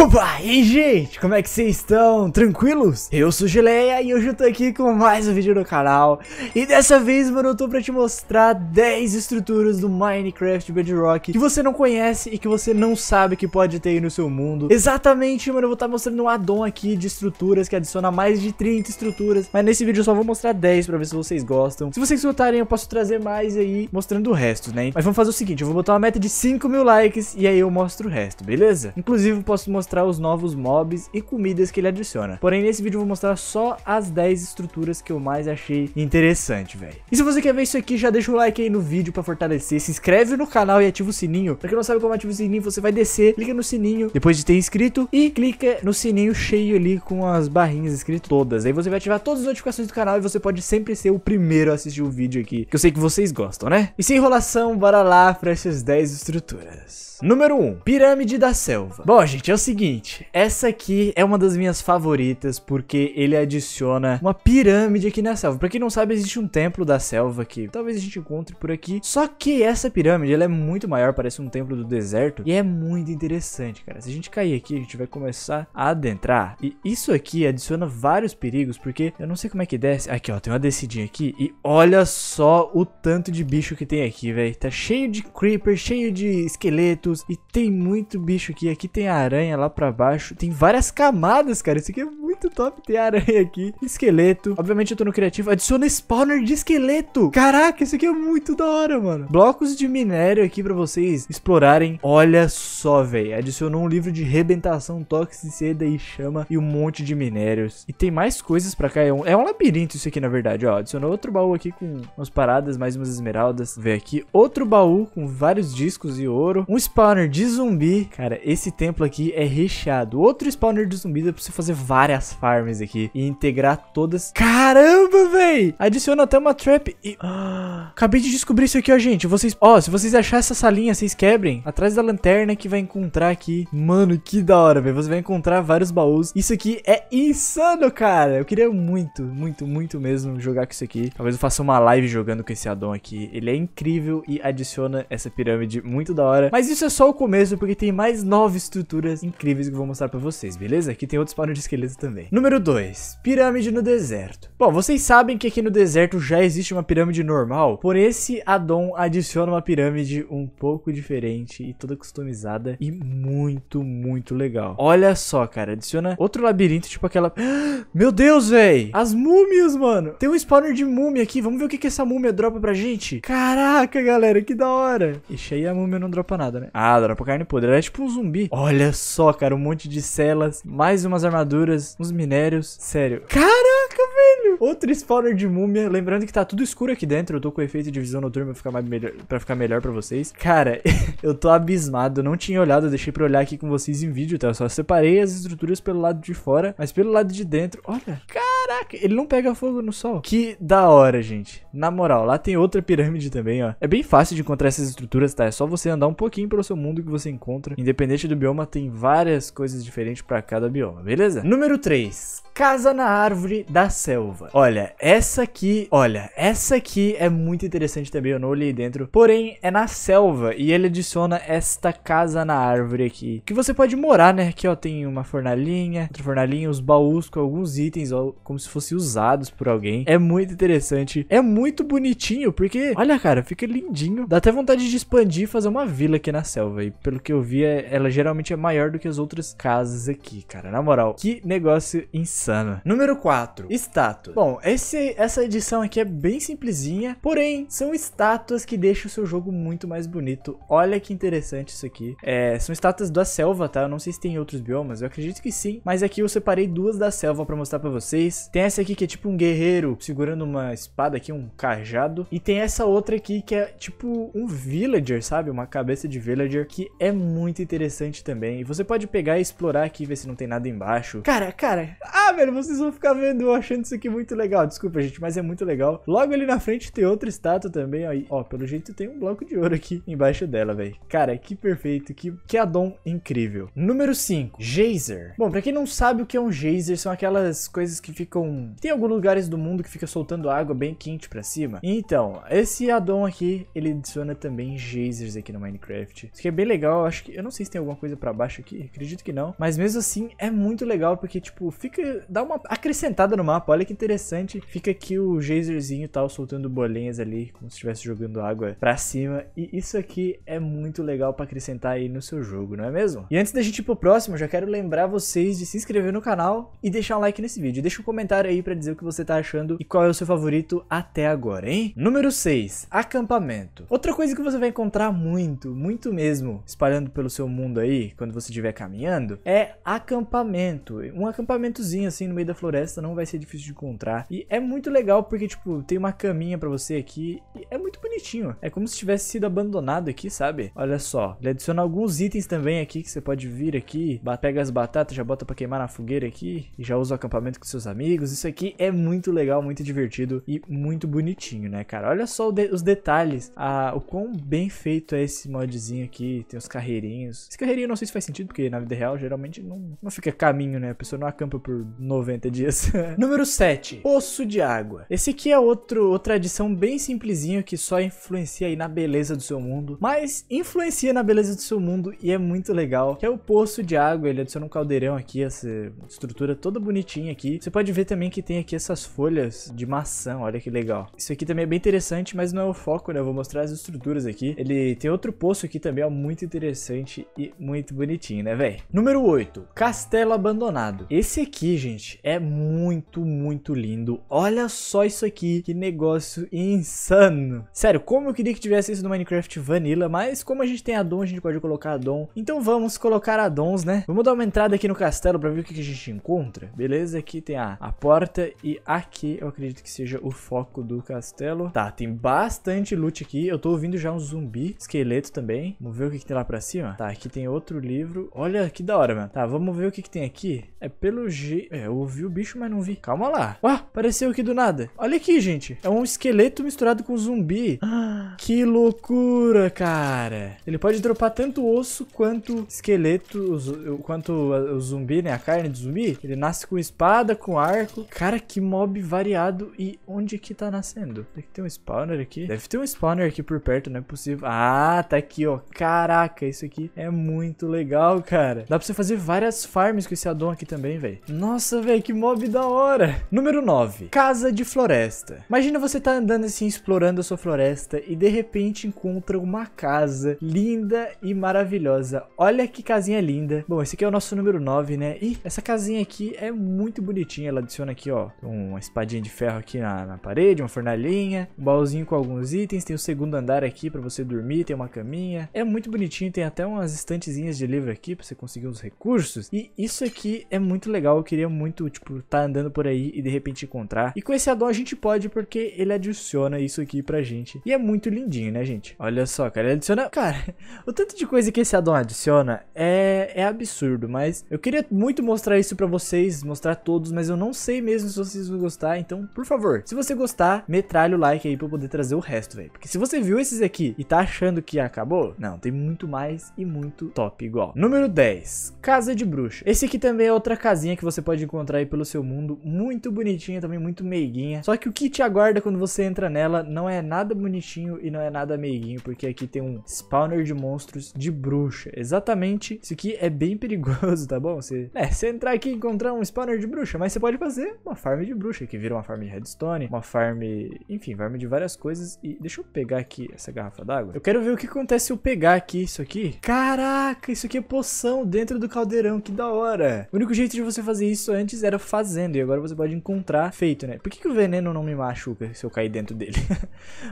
Opa, e gente, como é que vocês estão? Tranquilos? Eu sou Gileia e hoje eu tô aqui com mais um vídeo no canal E dessa vez, mano, eu tô pra te mostrar 10 estruturas do Minecraft Bedrock Que você não conhece e que você não sabe que pode ter aí no seu mundo Exatamente, mano, eu vou estar tá mostrando um addon aqui de estruturas que adiciona mais de 30 estruturas Mas nesse vídeo eu só vou mostrar 10 pra ver se vocês gostam Se vocês gostarem, eu posso trazer mais aí, mostrando o resto, né? Mas vamos fazer o seguinte, eu vou botar uma meta de 5 mil likes e aí eu mostro o resto, beleza? Inclusive, eu posso mostrar mostrar os novos mobs e comidas que ele adiciona. Porém, nesse vídeo eu vou mostrar só as 10 estruturas que eu mais achei interessante, velho. E se você quer ver isso aqui, já deixa o like aí no vídeo pra fortalecer, se inscreve no canal e ativa o sininho. Pra quem não sabe como ativa o sininho, você vai descer, clica no sininho, depois de ter inscrito, e clica no sininho cheio ali com as barrinhas escritas todas. Aí você vai ativar todas as notificações do canal e você pode sempre ser o primeiro a assistir o vídeo aqui, que eu sei que vocês gostam, né? E sem enrolação, bora lá pra essas 10 estruturas. Número 1, Pirâmide da Selva. Bom, gente, é o seguinte seguinte, essa aqui é uma das minhas favoritas porque ele adiciona uma pirâmide aqui na selva. Pra quem não sabe, existe um templo da selva que talvez a gente encontre por aqui. Só que essa pirâmide, ela é muito maior, parece um templo do deserto e é muito interessante, cara. Se a gente cair aqui, a gente vai começar a adentrar. E isso aqui adiciona vários perigos porque eu não sei como é que desce. Aqui, ó, tem uma descidinha aqui e olha só o tanto de bicho que tem aqui, velho. Tá cheio de creeper, cheio de esqueletos e tem muito bicho aqui. Aqui tem aranha lá lá para baixo. Tem várias camadas, cara. Isso aqui é muito muito top ter aranha aqui. Esqueleto. Obviamente eu tô no criativo. Adiciona spawner de esqueleto. Caraca, isso aqui é muito da hora, mano. Blocos de minério aqui pra vocês explorarem. Olha só, velho. Adicionou um livro de rebentação, seda e chama e um monte de minérios. E tem mais coisas pra cá. É um, é um labirinto isso aqui, na verdade, ó. Adicionou outro baú aqui com umas paradas, mais umas esmeraldas. Vê aqui. Outro baú com vários discos e ouro. Um spawner de zumbi. Cara, esse templo aqui é recheado. Outro spawner de zumbi dá pra você fazer várias as farms aqui e integrar todas. Caramba, véi! Adiciona até uma trap e... Ah, acabei de descobrir isso aqui, ó, gente. Vocês... Ó, se vocês acharem essa salinha, vocês quebrem. Atrás da lanterna que vai encontrar aqui. Mano, que da hora, velho. Você vai encontrar vários baús. Isso aqui é insano, cara. Eu queria muito, muito, muito mesmo jogar com isso aqui. Talvez eu faça uma live jogando com esse addon aqui. Ele é incrível e adiciona essa pirâmide muito da hora. Mas isso é só o começo, porque tem mais nove estruturas incríveis que eu vou mostrar pra vocês, beleza? Aqui tem outros panos de esqueleto também também. Número 2, pirâmide no deserto. Bom, vocês sabem que aqui no deserto já existe uma pirâmide normal, por esse addon adiciona uma pirâmide um pouco diferente e toda customizada e muito, muito legal. Olha só, cara, adiciona outro labirinto, tipo aquela... Meu Deus, véi! As múmias, mano! Tem um spawner de múmia aqui, vamos ver o que, que essa múmia dropa pra gente? Caraca, galera, que da hora! Ixi, aí a múmia não dropa nada, né? Ah, dropa carne podre, ela é tipo um zumbi. Olha só, cara, um monte de celas, mais umas armaduras, uns minérios. Sério. Caraca, velho! Outro spawner de múmia. Lembrando que tá tudo escuro aqui dentro. Eu tô com efeito de visão noturna pra ficar, mais melhor, pra ficar melhor pra vocês. Cara, eu tô abismado. Eu não tinha olhado. Eu deixei pra olhar aqui com vocês em vídeo, tá? Eu só separei as estruturas pelo lado de fora. Mas pelo lado de dentro... Olha. Cara! Caraca, ele não pega fogo no sol. Que da hora, gente. Na moral, lá tem outra pirâmide também, ó. É bem fácil de encontrar essas estruturas, tá? É só você andar um pouquinho pro seu mundo que você encontra. Independente do bioma, tem várias coisas diferentes pra cada bioma, beleza? Número 3. Casa na Árvore da Selva. Olha, essa aqui... Olha, essa aqui é muito interessante também, eu não olhei dentro. Porém, é na selva e ele adiciona esta casa na árvore aqui. Que você pode morar, né? Aqui, ó, tem uma fornalhinha, outra fornalhinha, os baús com alguns itens, ó, como como se fossem usados por alguém. É muito interessante. É muito bonitinho, porque, olha, cara, fica lindinho. Dá até vontade de expandir e fazer uma vila aqui na selva. E pelo que eu vi, é, ela geralmente é maior do que as outras casas aqui, cara. Na moral, que negócio insano. Número 4, estátua. Bom, esse, essa edição aqui é bem simplesinha, porém, são estátuas que deixam o seu jogo muito mais bonito. Olha que interessante isso aqui. É, são estátuas da selva, tá? Eu não sei se tem outros biomas, eu acredito que sim. Mas aqui eu separei duas da selva pra mostrar pra vocês. Tem essa aqui que é tipo um guerreiro segurando uma espada aqui, um cajado. E tem essa outra aqui que é tipo um villager, sabe? Uma cabeça de villager que é muito interessante também. E você pode pegar e explorar aqui ver se não tem nada embaixo. Cara, cara... Ah, velho, vocês vão ficar vendo achando isso aqui muito legal. Desculpa, gente, mas é muito legal. Logo ali na frente tem outra estátua também, ó. E, ó, pelo jeito tem um bloco de ouro aqui embaixo dela, velho. Cara, que perfeito, que, que addon incrível. Número 5, Geyser. Bom, pra quem não sabe o que é um Geyser, são aquelas coisas que ficam ficam... Tem alguns lugares do mundo que fica soltando água bem quente pra cima. Então, esse addon aqui, ele adiciona também geysers aqui no Minecraft. Isso que é bem legal, acho que... Eu não sei se tem alguma coisa pra baixo aqui, acredito que não. Mas mesmo assim, é muito legal, porque, tipo, fica... Dá uma acrescentada no mapa, olha que interessante. Fica aqui o geyserzinho e tal, soltando bolinhas ali, como se estivesse jogando água pra cima. E isso aqui é muito legal pra acrescentar aí no seu jogo, não é mesmo? E antes da gente ir pro próximo, já quero lembrar vocês de se inscrever no canal e deixar um like nesse vídeo. Deixa um comentário comentário aí para dizer o que você tá achando e qual é o seu favorito até agora, hein? Número 6, acampamento. Outra coisa que você vai encontrar muito, muito mesmo, espalhando pelo seu mundo aí, quando você estiver caminhando, é acampamento. Um acampamentozinho assim no meio da floresta não vai ser difícil de encontrar e é muito legal porque tipo, tem uma caminha para você aqui e é muito bonitinho. É como se tivesse sido abandonado aqui, sabe? Olha só, ele adiciona alguns itens também aqui que você pode vir aqui, pega as batatas, já bota para queimar na fogueira aqui e já usa o acampamento com seus amigos amigos. Isso aqui é muito legal, muito divertido e muito bonitinho, né, cara? Olha só de os detalhes, a, o quão bem feito é esse modzinho aqui. Tem os carreirinhos. Esse carreirinho não sei se faz sentido, porque na vida real geralmente não, não fica caminho, né? A pessoa não acampa por 90 dias. Número 7, Poço de Água. Esse aqui é outro, outra adição bem simplesinho que só influencia aí na beleza do seu mundo, mas influencia na beleza do seu mundo e é muito legal, que é o Poço de Água. Ele adiciona um caldeirão aqui, essa estrutura toda bonitinha aqui. Você pode ver também que tem aqui essas folhas de maçã, olha que legal. Isso aqui também é bem interessante, mas não é o foco, né? Eu vou mostrar as estruturas aqui. Ele tem outro poço aqui também, ó, muito interessante e muito bonitinho, né, velho? Número 8, Castelo Abandonado. Esse aqui, gente, é muito, muito lindo. Olha só isso aqui, que negócio insano. Sério, como eu queria que tivesse isso no Minecraft Vanilla, mas como a gente tem addon, a gente pode colocar addon. Então vamos colocar addons, né? Vamos dar uma entrada aqui no castelo pra ver o que, que a gente encontra. Beleza, aqui tem a, a a porta e aqui eu acredito que seja o foco do castelo. Tá, tem bastante loot aqui. Eu tô ouvindo já um zumbi, esqueleto também. Vamos ver o que, que tem lá pra cima. Tá, aqui tem outro livro. Olha, que da hora, mano. Tá, vamos ver o que, que tem aqui. É pelo G... É, eu ouvi o bicho, mas não vi. Calma lá. Ué, apareceu aqui do nada. Olha aqui, gente. É um esqueleto misturado com zumbi. que loucura, cara. Ele pode dropar tanto osso quanto esqueleto, quanto o zumbi, né? A carne do zumbi. Ele nasce com espada, com ar barco. Cara, que mob variado. E onde que tá nascendo? Tem que ter um spawner aqui. Deve ter um spawner aqui por perto, não é possível. Ah, tá aqui, ó. Caraca, isso aqui é muito legal, cara. Dá pra você fazer várias farms com esse addon aqui também, velho. Nossa, velho, que mob da hora. Número 9. Casa de floresta. Imagina você tá andando assim, explorando a sua floresta e de repente encontra uma casa linda e maravilhosa. Olha que casinha linda. Bom, esse aqui é o nosso número 9, né? E essa casinha aqui é muito bonitinha. Ela adiciona aqui, ó, uma espadinha de ferro aqui na, na parede, uma fornalhinha, um baúzinho com alguns itens, tem o segundo andar aqui para você dormir, tem uma caminha. É muito bonitinho, tem até umas estantezinhas de livro aqui para você conseguir uns recursos. E isso aqui é muito legal, eu queria muito, tipo, tá andando por aí e de repente encontrar. E com esse addon a gente pode porque ele adiciona isso aqui pra gente. E é muito lindinho, né, gente? Olha só, cara, ele adiciona... Cara, o tanto de coisa que esse addon adiciona é, é absurdo, mas eu queria muito mostrar isso pra vocês, mostrar todos, mas eu não sei mesmo se vocês vão gostar, então, por favor, se você gostar, metralha o like aí pra eu poder trazer o resto, velho. Porque se você viu esses aqui e tá achando que acabou, não, tem muito mais e muito top igual. Número 10, Casa de Bruxa. Esse aqui também é outra casinha que você pode encontrar aí pelo seu mundo, muito bonitinha, também muito meiguinha. Só que o que te aguarda quando você entra nela não é nada bonitinho e não é nada meiguinho, porque aqui tem um spawner de monstros de bruxa. Exatamente, isso aqui é bem perigoso, tá bom? Você, é, você entrar aqui e encontrar um spawner de bruxa, mas você pode passar fazer uma farm de bruxa, que vira uma farm de redstone, uma farm, enfim, farm de várias coisas. E deixa eu pegar aqui essa garrafa d'água. Eu quero ver o que acontece se eu pegar aqui isso aqui. Caraca, isso aqui é poção dentro do caldeirão, que da hora. O único jeito de você fazer isso antes era fazendo, e agora você pode encontrar feito, né? Por que, que o veneno não me machuca se eu cair dentro dele?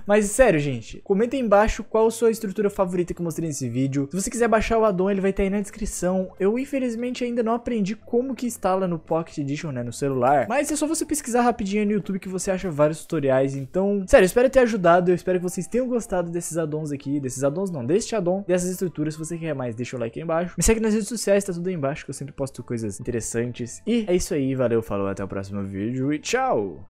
Mas sério, gente, comenta aí embaixo qual a sua estrutura favorita que eu mostrei nesse vídeo. Se você quiser baixar o addon, ele vai estar aí na descrição. Eu, infelizmente, ainda não aprendi como que instala no Pocket Edition, né, no celular celular. Mas é só você pesquisar rapidinho no YouTube que você acha vários tutoriais. Então, sério, eu espero ter ajudado. Eu espero que vocês tenham gostado desses addons aqui. Desses addons não, deste addon, dessas estruturas. Se você quer mais, deixa o like aí embaixo. Me segue nas redes sociais, tá tudo aí embaixo que eu sempre posto coisas interessantes. E é isso aí, valeu, falou, até o próximo vídeo e tchau!